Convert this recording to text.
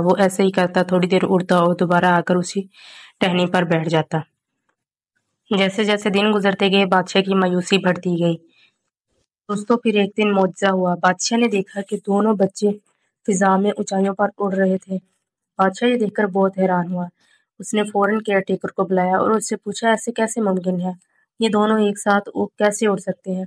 वो ऐसे ही करता थोड़ी देर उड़ता और दोबारा आकर उसी टहनी पर बैठ जाता जैसे जैसे दिन गुजरते गए बादशाह की मायूसी बढ़ती गई दोस्तों फिर एक दिन मुआवजा हुआ बादशाह ने देखा कि दोनों बच्चे फिजा में ऊंचाइयों पर उड़ रहे थे बादशाह ये देखकर बहुत हैरान हुआ उसने फ़ौरन केयर टेकर को बुलाया और उससे पूछा ऐसे कैसे मुमकिन है ये दोनों एक साथ कैसे उड़ सकते हैं